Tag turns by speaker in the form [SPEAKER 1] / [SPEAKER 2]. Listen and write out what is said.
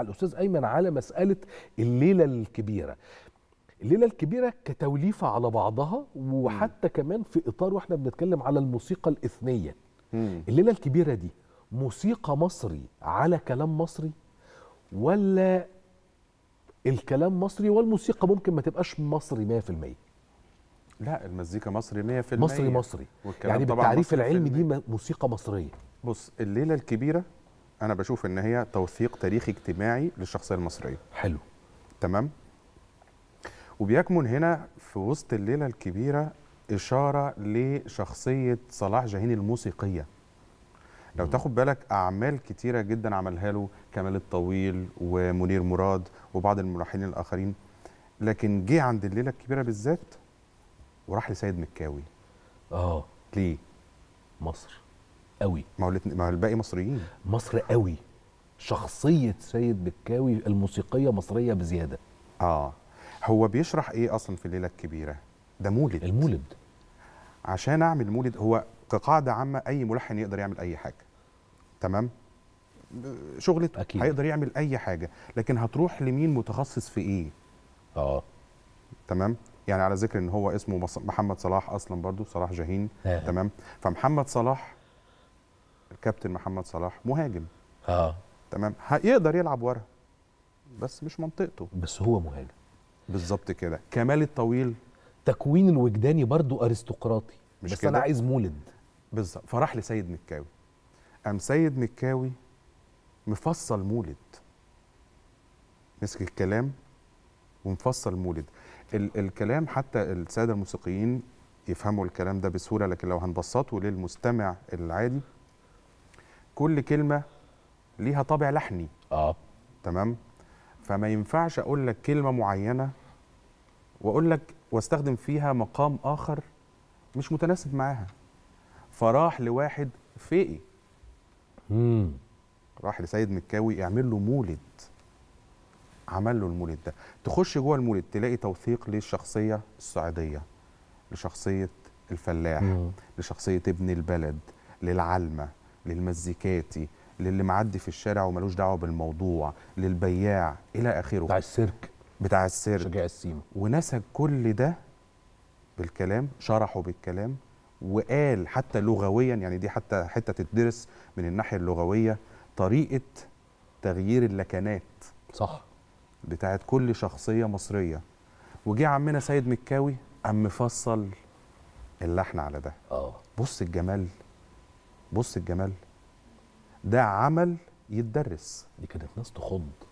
[SPEAKER 1] الاستاذ ايمن على مساله الليله الكبيره الليله الكبيره كتوليفه على بعضها وحتى كمان في اطار واحنا بنتكلم على الموسيقى الاثنيه الليله الكبيره دي موسيقى مصري على كلام مصري ولا الكلام مصري والموسيقى ممكن ما تبقاش مصري 100% لا المزيكا مصري 100% مصري مصري يعني بالتعريف العلمي دي موسيقى مصريه بص الليله الكبيره انا بشوف ان هي توثيق تاريخي اجتماعي للشخصيه المصريه حلو تمام وبيكمن هنا في وسط الليله الكبيره اشاره لشخصيه صلاح جاهين الموسيقيه لو تاخد بالك اعمال كتيره جدا عملها له كمال الطويل ومنير مراد وبعض الملحنين الاخرين لكن جه عند الليله الكبيره بالذات وراح لسيد مكاوي اه ليه مصر قوي ما هو ما الباقي مصريين مصر قوي شخصيه سيد بكاوي الموسيقيه مصريه بزياده اه هو بيشرح ايه اصلا في الليله الكبيره ده مولد المولد عشان اعمل مولد هو كقاعده عامه اي ملحن يقدر يعمل اي حاجه تمام شغلته أكيد. هيقدر يعمل اي حاجه لكن هتروح لمين متخصص في ايه اه تمام يعني على ذكر ان هو اسمه محمد صلاح اصلا برضو صلاح جاهين آه. تمام فمحمد صلاح كابتن محمد صلاح مهاجم اه تمام هيقدر يلعب ورا بس مش منطقته بس هو مهاجم بالظبط كده كمال الطويل تكوين الوجداني برضو ارستقراطي مش بس انا عايز مولد بالظبط فراح لسيد مكاوي قام سيد مكاوي مفصل مولد مسك الكلام ومفصل مولد ال الكلام حتى الساده الموسيقيين يفهموا الكلام ده بسهوله لكن لو هنبسطه للمستمع العادي كل كلمه ليها طابع لحني اه تمام فما ينفعش اقول لك كلمه معينه واقول لك واستخدم فيها مقام اخر مش متناسب معاها فراح لواحد فئي امم راح لسيد مكاوي اعمل له مولد عمل له المولد ده تخش جوه المولد تلاقي توثيق للشخصيه الصعيديه لشخصيه الفلاح مم. لشخصيه ابن البلد للعلمه للمزيكاتي للي معدي في الشارع وملوش دعوه بالموضوع للبياع الى اخره بتاع السيرك بتاع السيرك شجاع السيما ونسج كل ده بالكلام شرحه بالكلام وقال حتى لغويا يعني دي حتى حته تدرس من الناحيه اللغويه طريقه تغيير اللكنات صح بتاعت كل شخصيه مصريه وجه عمنا سيد مكاوي قام مفصل اللحن على ده اه بص الجمال بص الجمال ده عمل يتدرس دي كانت ناس تخض